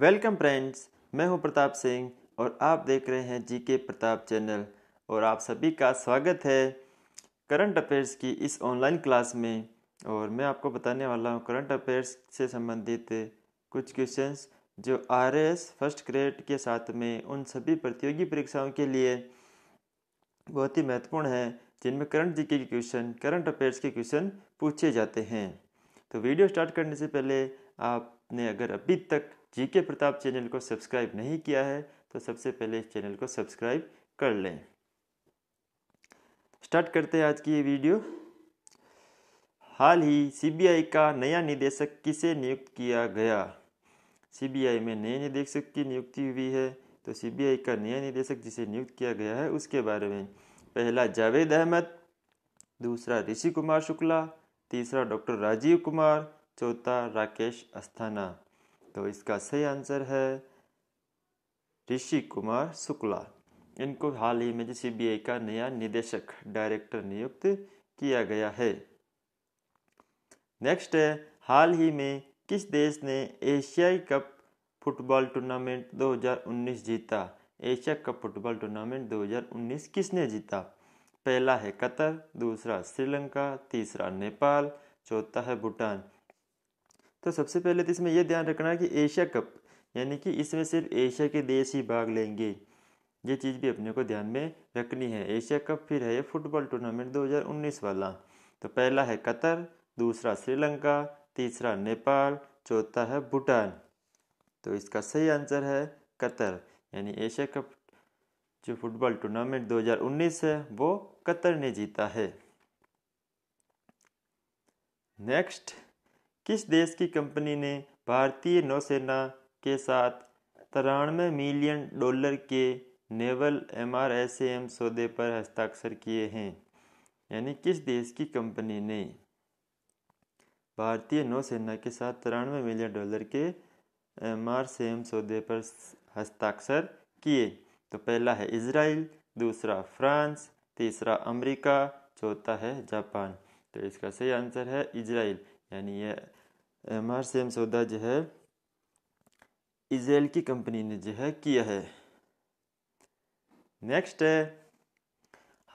welcome friends मैं हूं प्रताप सिंह और आप देख रहे हैं जीके प्रताप चैनल और आप सभी का स्वागत है करंट अफेयर्स की इस ऑनलाइन क्लास में और मैं आपको बताने वाला हूं करंट अफेयर्स से संबंधित कुछ क्वेश्चंस जो आर एस फर्स्ट ग्रेड के साथ में उन सभी प्रतियोगी परीक्षाओं के लिए बहुत ही महत्वपूर्ण है जिनमें करंट जीके के क्वेश्चन करंट अफेयर्स के क्वेश्चन पूछे जाते हैं तो वीडियो स्टार्ट करने से पहले आपने अगर अभी तक जी के प्रताप चैनल को सब्सक्राइब नहीं किया है तो सबसे पहले इस चैनल को सब्सक्राइब कर लें स्टार्ट करते हैं आज की ये वीडियो हाल ही सीबीआई का नया निदेशक किसे नियुक्त किया गया सीबीआई में नए निदेशक की नियुक्ति हुई है तो सीबीआई का नया निदेशक जिसे नियुक्त किया गया है उसके बारे में पहला जावेद अहमद दूसरा ऋषि कुमार शुक्ला तीसरा डॉक्टर राजीव कुमार चौथा राकेश अस्थाना तो इसका सही आंसर है ऋषि कुमार शुक्ला इनको हाल ही में जी सीबीआई का नया निदेशक डायरेक्टर नियुक्त किया गया है नेक्स्ट है हाल ही में किस देश ने एशियाई कप फुटबॉल टूर्नामेंट 2019 जीता एशिया कप फुटबॉल टूर्नामेंट 2019 किसने जीता पहला है कतर दूसरा श्रीलंका तीसरा नेपाल चौथा है भूटान तो सबसे पहले तो इसमें यह ध्यान रखना है कि एशिया कप यानी कि इसमें सिर्फ एशिया के देश ही भाग लेंगे ये चीज़ भी अपने को ध्यान में रखनी है एशिया कप फिर है ये फुटबॉल टूर्नामेंट 2019 वाला तो पहला है कतर दूसरा श्रीलंका तीसरा नेपाल चौथा है भूटान तो इसका सही आंसर है कतर यानी एशिया कप जो फुटबॉल टूर्नामेंट 2019 है वो कतर ने जीता है नेक्स्ट किस देश की कंपनी ने भारतीय नौसेना के साथ तिरानवे मिलियन डॉलर के naval M R S M सौदे पर हस्ताक्षर किए हैं यानी किस देश की कंपनी ने भारतीय नौसेना के साथ तिरानवे मिलियन डॉलर के एम आर सी एम सौदे पर हस्ताक्षर किए तो पहला है इसराइल दूसरा फ्रांस तीसरा अमेरिका चौथा है जापान तो इसका सही आंसर है इसराइल यानी यह एम आर सी सौदा जो है इसराइल की कंपनी ने जो है किया है नेक्स्ट है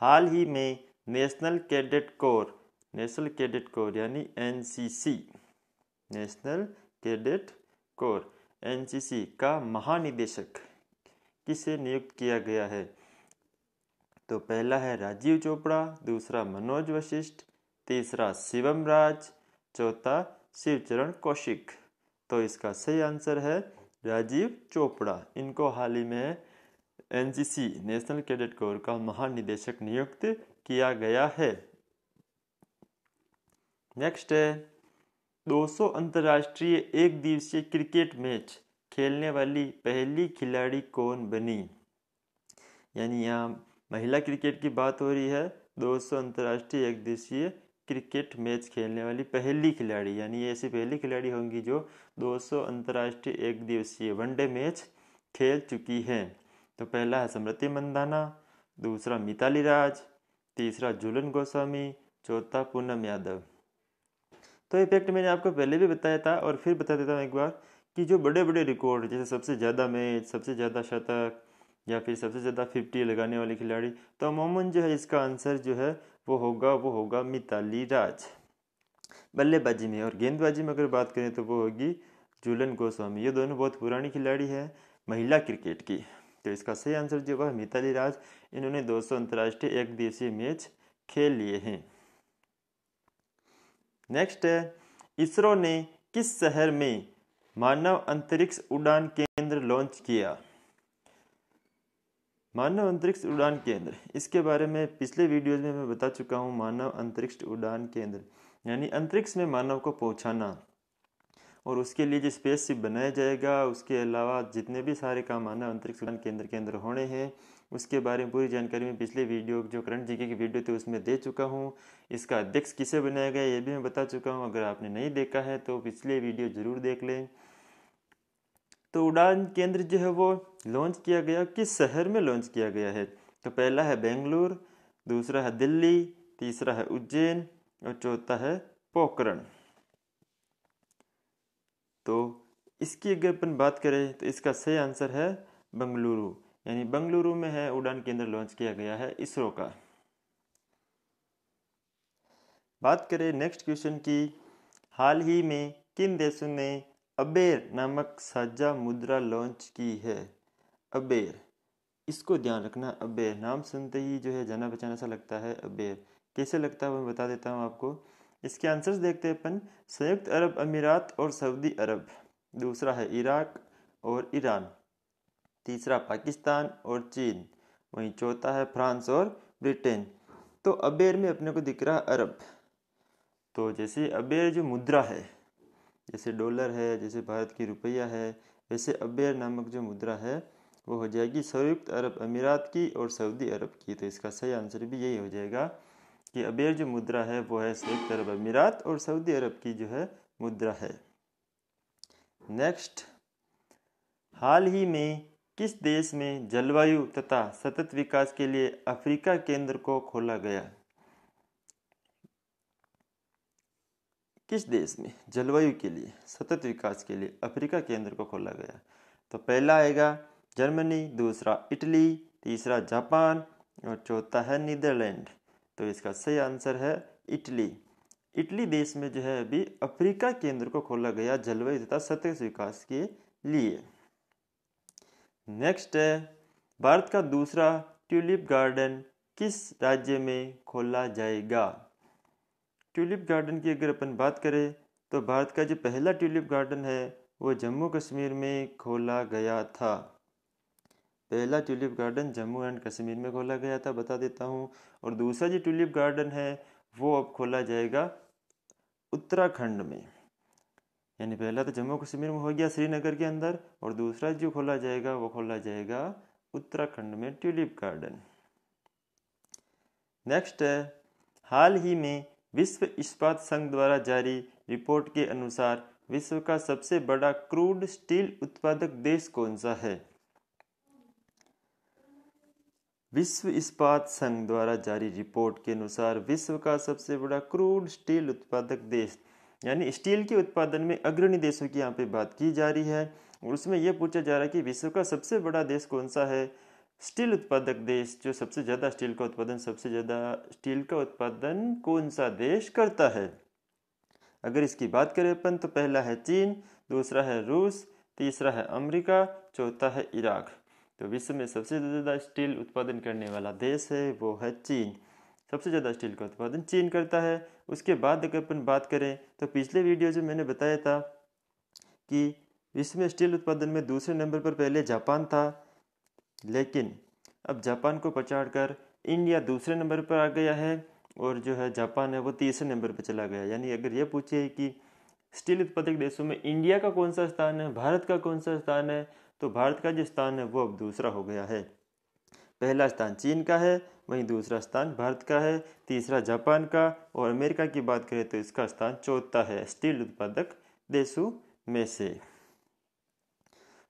हाल ही में national cadet corps national cadet corps यानी NCC national cadet corps NCC का महानिदेशक किसे नियुक्त किया गया है तो पहला है राजीव चोपड़ा दूसरा मनोज वशिष्ठ तीसरा शिवम राज चौथा शिवचरण कौशिक तो इसका सही आंसर है राजीव चोपड़ा इनको हाल ही में एनसीसी नेशनल कैडेट कोर का महानिदेशक नियुक्त किया गया है नेक्स्ट है 200 अंतर्राष्ट्रीय एक दिवसीय क्रिकेट मैच खेलने वाली पहली खिलाड़ी कौन बनी यानी यहाँ महिला क्रिकेट की बात हो रही है 200 अंतर्राष्ट्रीय एक दिवसीय क्रिकेट मैच खेलने वाली पहली खिलाड़ी यानी ऐसी पहली खिलाड़ी होंगी जो 200 अंतर्राष्ट्रीय एक दिवसीय वनडे मैच खेल चुकी हैं तो पहला है स्मृति मंदाना दूसरा मिताली राज तीसरा झूलन गोस्वामी चौथा पूनम यादव तो ये फैक्ट मैंने आपको पहले भी बताया था और फिर बता देता हूँ एक बार कि जो बड़े बड़े रिकॉर्ड जैसे सबसे ज़्यादा मैच सबसे ज़्यादा शतक या फिर सबसे ज़्यादा फिफ्टी लगाने वाले खिलाड़ी तो अमूमन जो है इसका आंसर जो है वो होगा वो होगा मिताली राज बल्लेबाजी में और गेंदबाजी में अगर बात करें तो वो होगी जूलन गोस्वामी ये दोनों बहुत पुरानी खिलाड़ी है महिला क्रिकेट की तो इसका सही आंसर जो है मिताली राज इन्होंने दो सौ अंतर्राष्ट्रीय एक दिवसीय मैच खेल लिए हैं नेक्स्ट है इसरो ने किस शहर में मानव अंतरिक्ष उड़ान केंद्र लॉन्च किया मानव अंतरिक्ष उड़ान केंद्र इसके बारे में पिछले वीडियोज में मैं बता चुका हूँ मानव अंतरिक्ष उड़ान केंद्र यानी अंतरिक्ष में मानव को पहुँचाना और उसके लिए जो शिप बनाया जाएगा उसके अलावा जितने भी सारे काम मानव अंतरिक्ष उड़ान केंद्र के अंदर होने हैं उसके बारे में पूरी जानकारी मैं पिछले वीडियो जो करंट जीके की वीडियो थी उसमें दे चुका हूँ इसका अध्यक्ष किसे बनाया गया ये भी मैं बता चुका हूँ अगर आपने नहीं देखा है तो पिछले वीडियो ज़रूर देख लें तो उड़ान केंद्र जो है वो लॉन्च किया गया किस शहर में लॉन्च किया गया है तो पहला है बेंगलुरु दूसरा है दिल्ली तीसरा है उज्जैन और चौथा है पोकरण तो इसकी अगर अपन बात करें तो इसका सही आंसर है बंगलुरु यानी बंगलुरु में है उड़ान केंद्र लॉन्च किया गया है इसरो का बात करें नेक्स्ट क्वेश्चन की हाल ही में किन देशों ने अबेर नामक साझा मुद्रा लॉन्च की है अबेर इसको ध्यान रखना अबेर नाम सुनते ही जो है जाना पहचाना सा लगता है अबेर कैसे लगता है मैं बता देता हूँ आपको इसके आंसर्स देखते हैं अपन संयुक्त अरब अमीरात और सऊदी अरब दूसरा है इराक और ईरान तीसरा पाकिस्तान और चीन वहीं चौथा है फ्रांस और ब्रिटेन तो अबेर में अपने को दिख रहा अरब तो जैसे अबेर जो मुद्रा है जैसे डॉलर है जैसे भारत की रुपया है वैसे अबेर नामक जो मुद्रा है वो हो जाएगी संयुक्त अरब अमीरात की और सऊदी अरब की तो इसका सही आंसर भी यही हो जाएगा कि अबेर जो मुद्रा है वो है संयुक्त अरब अमीरात और सऊदी अरब की जो है मुद्रा है नेक्स्ट हाल ही में किस देश में जलवायु तथा सतत विकास के लिए अफ्रीका केंद्र को खोला गया किस देश में जलवायु के लिए सतत विकास के लिए अफ्रीका केंद्र को खोला गया तो पहला आएगा जर्मनी दूसरा इटली तीसरा जापान और चौथा है नीदरलैंड तो इसका सही आंसर है इटली इटली देश में जो है अभी अफ्रीका केंद्र को खोला गया जलवायु तथा सतत विकास के लिए नेक्स्ट है भारत का दूसरा ट्यूलिप गार्डन किस राज्य में खोला जाएगा ट्यूलिप गार्डन की अगर अपन बात करें तो भारत का जो पहला ट्यूलिप गार्डन है वो जम्मू कश्मीर में खोला गया था पहला tulip garden Jammu and Kashmir में खोला गया था बता देता हूँ और दूसरा जो ट्यूलिप गार्डन है वो अब खोला जाएगा उत्तराखंड में यानी पहला तो जम्मू कश्मीर में हो गया श्रीनगर के अंदर और दूसरा जो खोला जाएगा वो खोला जाएगा उत्तराखंड में ट्यूलिप गार्डन नेक्स्ट है हाल ही में विश्व इस्पात संघ द्वारा जारी रिपोर्ट के अनुसार विश्व का सबसे बड़ा क्रूड स्टील उत्पादक देश कौन सा है विश्व इस्पात संघ द्वारा जारी रिपोर्ट के अनुसार विश्व का सबसे बड़ा क्रूड स्टील उत्पादक देश यानी स्टील के उत्पादन में अग्रणी देशों की यहाँ पे बात की जा रही है और उसमें यह पूछा जा रहा है कि विश्व का सबसे बड़ा देश कौन सा है स्टील उत्पादक देश जो सबसे ज़्यादा स्टील का उत्पादन सबसे ज़्यादा स्टील का उत्पादन कौन सा देश करता है अगर इसकी बात करें अपन तो पहला है चीन दूसरा है रूस तीसरा है अमेरिका चौथा है इराक तो विश्व में सबसे ज़्यादा स्टील उत्पादन करने वाला देश है वो है चीन सबसे ज़्यादा स्टील का उत्पादन चीन करता है उसके बाद अगर अपन बात करें तो पिछले वीडियो जो मैंने बताया था कि विश्व में स्टील उत्पादन में दूसरे नंबर पर पहले जापान था लेकिन अब जापान को पछाड़ कर इंडिया दूसरे नंबर पर आ गया है और जो है जापान है वो तीसरे नंबर पर चला गया यानी अगर ये पूछे कि स्टील उत्पादक देशों में इंडिया का कौन सा स्थान है भारत का कौन सा स्थान है तो भारत का जो स्थान है वो अब दूसरा हो गया है पहला स्थान चीन का है वहीं दूसरा स्थान भारत का है तीसरा जापान का और अमेरिका की बात करें तो इसका स्थान चौथा है स्टील उत्पादक देशों में से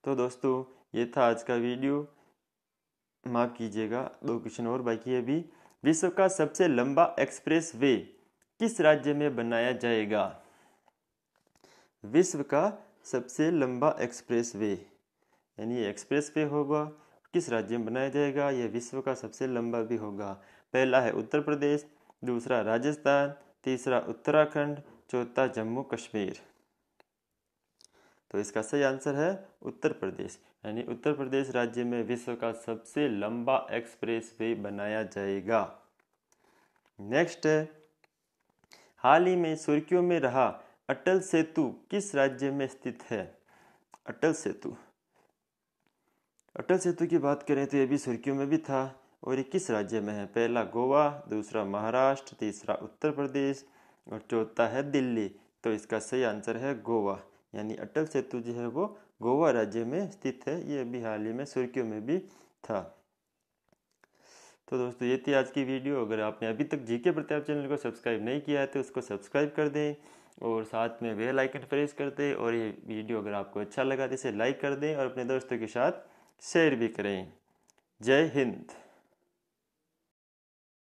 तो दोस्तों ये था आज का वीडियो माफ़ कीजिएगा दो क्वेश्चन और बाकी है अभी विश्व का सबसे लंबा एक्सप्रेस वे किस राज्य में बनाया जाएगा विश्व का सबसे लंबा एक्सप्रेस वे यानी एक्सप्रेस वे होगा किस राज्य में बनाया जाएगा यह विश्व का सबसे लंबा भी होगा पहला है उत्तर प्रदेश दूसरा राजस्थान तीसरा उत्तराखंड चौथा जम्मू कश्मीर तो इसका सही आंसर है उत्तर प्रदेश यानी उत्तर प्रदेश राज्य में विश्व का सबसे लंबा एक्सप्रेस वे बनाया जाएगा नेक्स्ट है हाल ही में सुर्खियों में रहा अटल सेतु किस राज्य में स्थित है अटल सेतु अटल सेतु की बात करें तो ये भी सुर्खियों में भी था और ये किस राज्य में है पहला गोवा दूसरा महाराष्ट्र तीसरा उत्तर प्रदेश और चौथा है दिल्ली तो इसका सही आंसर है गोवा यानी अटल सेतु जो है वो गोवा राज्य में स्थित है ये अभी हाल ही में सुर्खियों में भी था तो दोस्तों ये थी आज की वीडियो अगर आपने अभी तक जीके प्रताप चैनल को सब्सक्राइब नहीं किया है तो उसको सब्सक्राइब कर दें और साथ में बेल आइकन प्रेस कर दें और ये वीडियो अगर आपको अच्छा लगा तो इसे लाइक कर दें और अपने दोस्तों के साथ शेयर भी करें जय हिंद